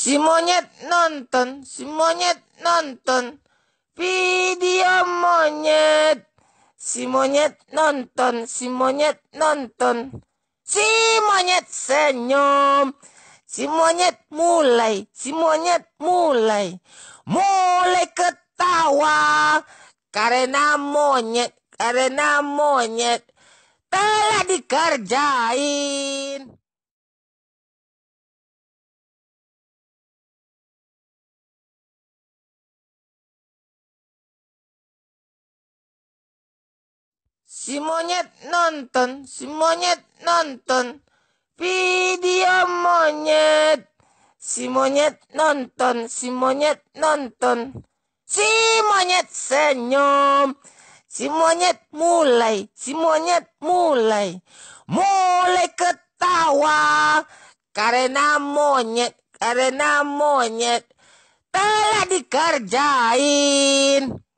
Si monyet nonton, si monyet nonton, video monyet. Si monyet nonton, si monyet nonton, si monyet senyum. Si monyet mulai, si monyet mulai, mulai ketawa karena monyet, karena monyet telah dikerjain. Si monyet nonton, si monyet nonton. Video monyet. Si monyet nonton, si monyet nonton. Si monyet senyum. Si monyet mulai, si monyet mulai. Mulai ketawa. Karena monyet, karena monyet telah dikerjain.